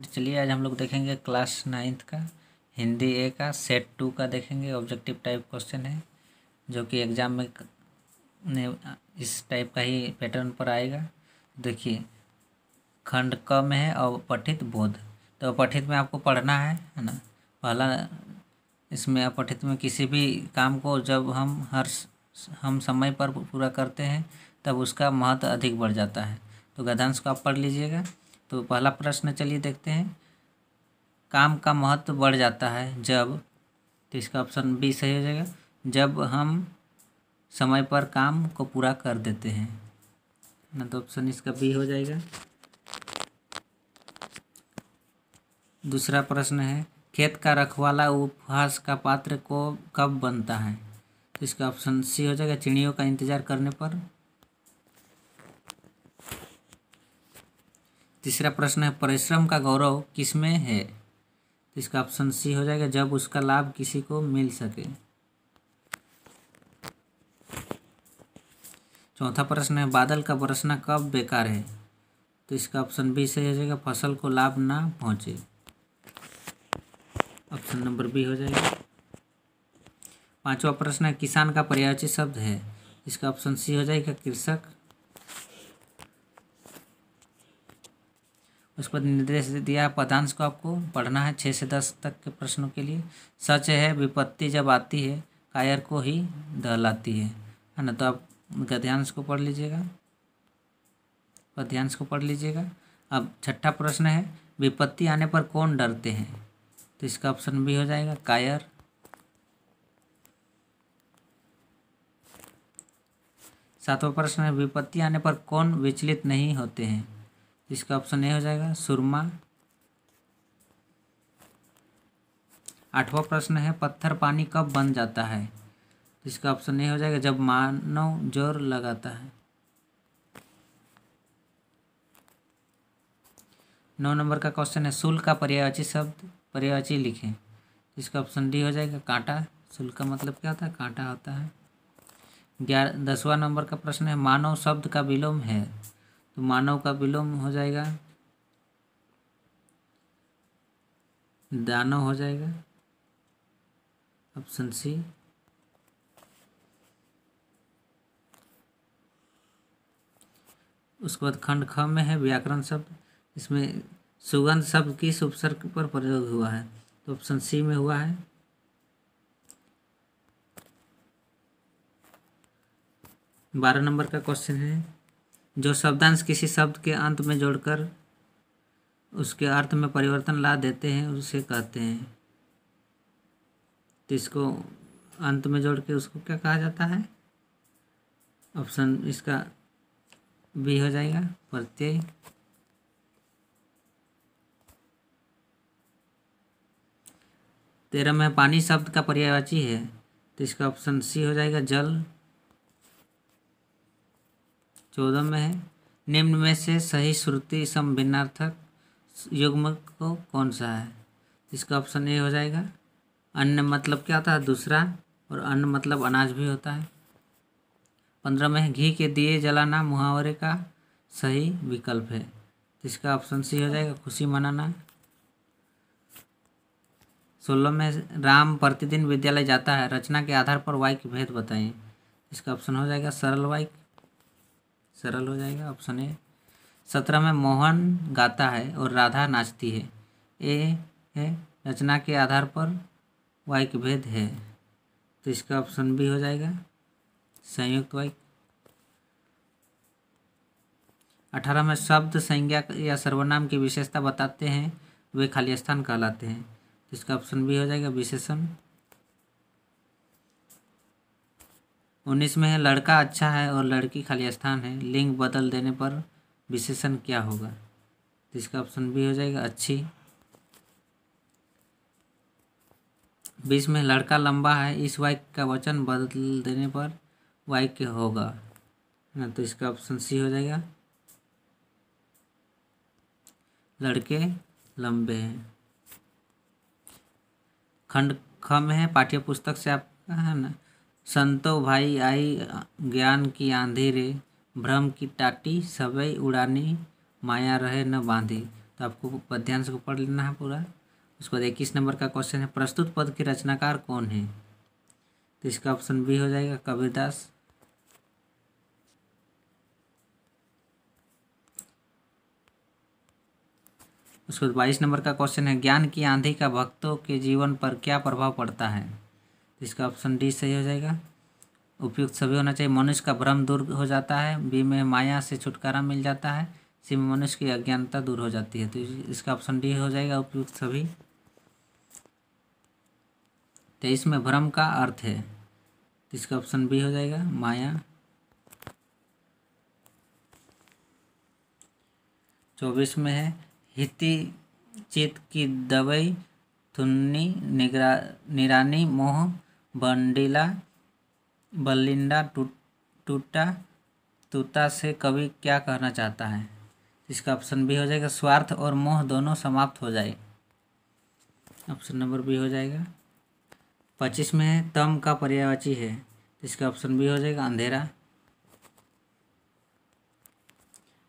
तो चलिए आज हम लोग देखेंगे क्लास नाइन्थ का हिंदी ए का सेट टू का देखेंगे ऑब्जेक्टिव टाइप क्वेश्चन है जो कि एग्ज़ाम में ने इस टाइप का ही पैटर्न पर आएगा देखिए खंड क में है और पठित बोध तो पठित में आपको पढ़ना है है ना पहला इसमें अपठित में किसी भी काम को जब हम हर हम समय पर पूरा करते हैं तब उसका महत्व अधिक बढ़ जाता है तो गधांश को आप पढ़ लीजिएगा तो पहला प्रश्न चलिए देखते हैं काम का महत्व बढ़ जाता है जब तो इसका ऑप्शन बी सही हो जाएगा जब हम समय पर काम को पूरा कर देते हैं ना तो ऑप्शन इसका बी हो जाएगा दूसरा प्रश्न है खेत का रखवाला उपहास का पात्र को कब बनता है तो इसका ऑप्शन सी हो जाएगा चिड़ियों का इंतजार करने पर तीसरा प्रश्न है परिश्रम का गौरव किसमें है तो इसका ऑप्शन सी हो जाएगा जब उसका लाभ किसी को मिल सके चौथा प्रश्न है बादल का बरसना कब बेकार है तो इसका ऑप्शन बी सही हो जाएगा फसल को लाभ ना पहुंचे ऑप्शन नंबर बी हो जाएगा पांचवा प्रश्न है किसान का पर्यायवाची शब्द है इसका ऑप्शन सी हो जाएगा कृषक उसको निर्देश दिया पदांश को आपको पढ़ना है छः से दस तक के प्रश्नों के लिए सच है विपत्ति जब आती है कायर को ही दहलाती है है ना तो आप गद्यांश को पढ़ लीजिएगा पद्यांश को पढ़ लीजिएगा अब छठा प्रश्न है विपत्ति आने पर कौन डरते हैं तो इसका ऑप्शन भी हो जाएगा कायर सातवां प्रश्न है विपत्ति आने पर कौन विचलित नहीं होते हैं इसका ऑप्शन ए हो जाएगा सुरमा आठवां प्रश्न है पत्थर पानी कब बन जाता है इसका ऑप्शन ए हो जाएगा जब मानव जोर लगाता है नौ नंबर का क्वेश्चन है शुल्क का पर्यायवाची शब्द पर्यायवाची लिखें इसका ऑप्शन डी हो जाएगा कांटा शुल्क का मतलब क्या होता है कांटा होता है ग्यारह दसवां नंबर का प्रश्न है मानव शब्द का विलोम है तो मानव का विलोम हो जाएगा दानव हो जाएगा ऑप्शन सी उसके बाद खंड ख में है व्याकरण शब्द इसमें सुगंध शब्द किस उपसर्ग पर प्रयोग हुआ है तो ऑप्शन सी में हुआ है बारह नंबर का क्वेश्चन है जो शब्दांश किसी शब्द के अंत में जोड़कर उसके अर्थ में परिवर्तन ला देते हैं उसे कहते हैं तो इसको अंत में जोड़ के उसको क्या कहा जाता है ऑप्शन इसका बी हो जाएगा प्रत्यय तेरह में पानी शब्द का पर्यायवाची है तो इसका ऑप्शन सी हो जाएगा जल चौदह में है निम्न में से सही श्रुति संभिन्नार्थक युग्म को कौन सा है इसका ऑप्शन ए हो जाएगा अन्न मतलब क्या होता है दूसरा और अन्न मतलब अनाज भी होता है पंद्रह में घी के दिए जलाना मुहावरे का सही विकल्प है इसका ऑप्शन सी हो जाएगा खुशी मनाना सोलह में राम प्रतिदिन विद्यालय जाता है रचना के आधार पर वाइक भेद बताएं इसका ऑप्शन हो जाएगा सरल वाइक सरल हो जाएगा ऑप्शन ए सत्रह में मोहन गाता है और राधा नाचती है ए है रचना के आधार पर वाइक भेद है तो इसका ऑप्शन बी हो जाएगा संयुक्त वाइक अठारह में शब्द संज्ञा या सर्वनाम की विशेषता बताते हैं वे खाली स्थान कहलाते हैं तो इसका ऑप्शन बी हो जाएगा विशेषण उन्नीस में है लड़का अच्छा है और लड़की खाली स्थान है लिंग बदल देने पर विशेषण क्या होगा तो इसका ऑप्शन बी हो जाएगा अच्छी बीस में लड़का लंबा है इस वाक्य का वचन बदल देने पर वाक्य होगा ना तो इसका ऑप्शन सी हो जाएगा लड़के लंबे हैं खंड ख में है पाठ्य पुस्तक से आपका है ना संतो भाई आई ज्ञान की आंधी रे भ्रम की टाटी सबई उड़ानी माया रहे न बांधी तो आपको ध्यान से पढ़ लेना है पूरा उसके बाद इक्कीस नंबर का क्वेश्चन है प्रस्तुत पद के रचनाकार कौन है तो इसका ऑप्शन बी हो जाएगा कबीरदास उसके बाद बाईस नंबर का क्वेश्चन है ज्ञान की आंधी का भक्तों के जीवन पर क्या प्रभाव पड़ता है इसका ऑप्शन डी सही हो जाएगा उपयुक्त सभी होना चाहिए मनुष्य का भ्रम दूर हो जाता है बी में माया से छुटकारा मिल जाता है सी में मनुष्य की अज्ञानता दूर हो जाती है तो इसका ऑप्शन डी हो जाएगा उपयुक्त सभी तो इसमें भ्रम का अर्थ है तो इसका ऑप्शन बी हो जाएगा माया चौबीस में है हिति चित की दवाई थुन्नी निगरा निरानी मोह बंडीला बलिंडा टूटा तूता से कवि क्या कहना चाहता है इसका ऑप्शन बी हो जाएगा स्वार्थ और मोह दोनों समाप्त हो जाए ऑप्शन नंबर बी हो जाएगा पच्चीस में तम का पर्यायवाची है इसका ऑप्शन बी हो जाएगा अंधेरा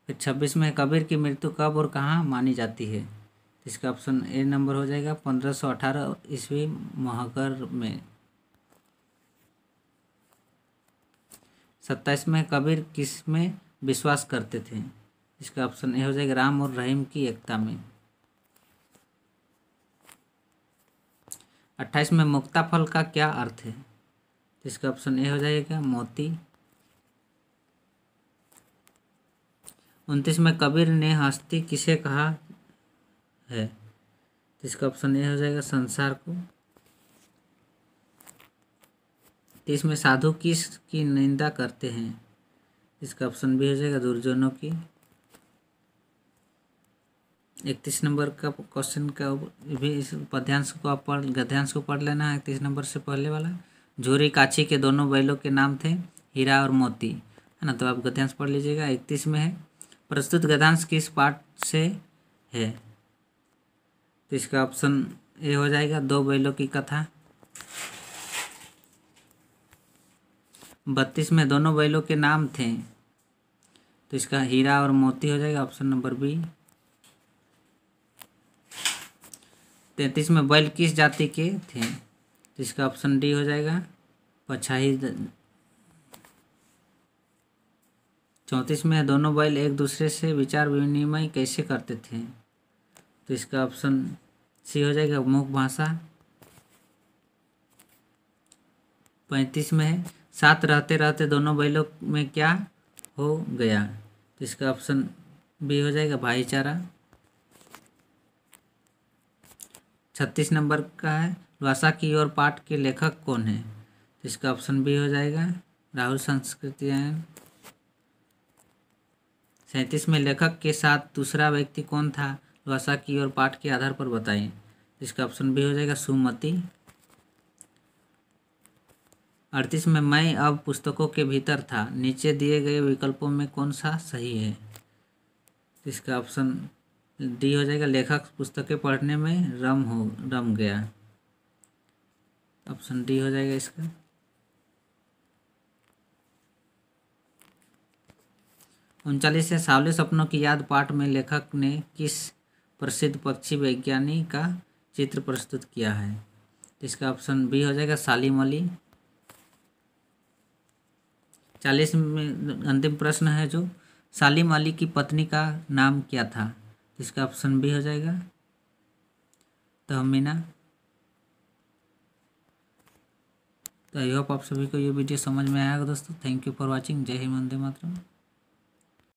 फिर छब्बीस में कबीर की मृत्यु कब और कहाँ मानी जाती है इसका ऑप्शन ए नंबर हो जाएगा पंद्रह सौ अठारह ईस्वी महकर में सत्ताईस में कबीर किस में विश्वास करते थे इसका ऑप्शन ए हो जाएगा राम और रहीम की एकता में अट्ठाईस में मुक्ता फल का क्या अर्थ है इसका ऑप्शन ए हो जाएगा मोती उनतीस में कबीर ने हस्ती किसे कहा है इसका ऑप्शन ए हो जाएगा संसार को तो इसमें साधु किस की निंदा करते हैं इसका ऑप्शन भी हो जाएगा दुर्जनों की इकतीस नंबर का क्वेश्चन का भी इस पद्यांश को आप पढ़ गद्यांश को पढ़ लेना है इकतीस नंबर से पहले वाला झूरी काछी के दोनों बैलों के नाम थे हीरा और मोती है ना तो आप गद्यांश पढ़ लीजिएगा इकतीस में है प्रस्तुत गद्यांश किस पार्ट से है तो इसका ऑप्शन ए हो जाएगा दो बैलों की कथा बत्तीस में दोनों बैलों के नाम थे तो इसका हीरा और मोती हो जाएगा ऑप्शन नंबर बी तैंतीस में बैल किस जाति के थे तो इसका ऑप्शन डी हो जाएगा पछाही चौंतीस में दोनों बैल एक दूसरे से विचार विनिमय कैसे करते थे तो इसका ऑप्शन सी हो जाएगा मुख भाषा पैंतीस में साथ रहते रहते दोनों बैलों में क्या हो गया इसका ऑप्शन बी हो जाएगा भाईचारा छत्तीस नंबर का है भाषा की ओर पाठ के लेखक कौन है इसका ऑप्शन बी हो जाएगा राहुल संस्कृति सैंतीस में लेखक के साथ दूसरा व्यक्ति कौन था भाषा की ओर पाठ के आधार पर बताएं इसका ऑप्शन बी हो जाएगा सुमति अड़तीस में मैं अब पुस्तकों के भीतर था नीचे दिए गए विकल्पों में कौन सा सही है इसका ऑप्शन डी हो जाएगा लेखक पुस्तकें पढ़ने में रम हो रम गया ऑप्शन डी हो जाएगा इसका उनचालीस से सावले सपनों की याद पाठ में लेखक ने किस प्रसिद्ध पक्षी वैज्ञानिक का चित्र प्रस्तुत किया है इसका ऑप्शन बी हो जाएगा सालिम अली चालीस में अंतिम प्रश्न है जो सालिम अली की पत्नी का नाम क्या था इसका ऑप्शन बी हो जाएगा तहमीना तो आई होप तो आप सभी को ये वीडियो समझ में आया होगा दोस्तों थैंक यू फॉर वाचिंग जय हिंद वंदे मातरम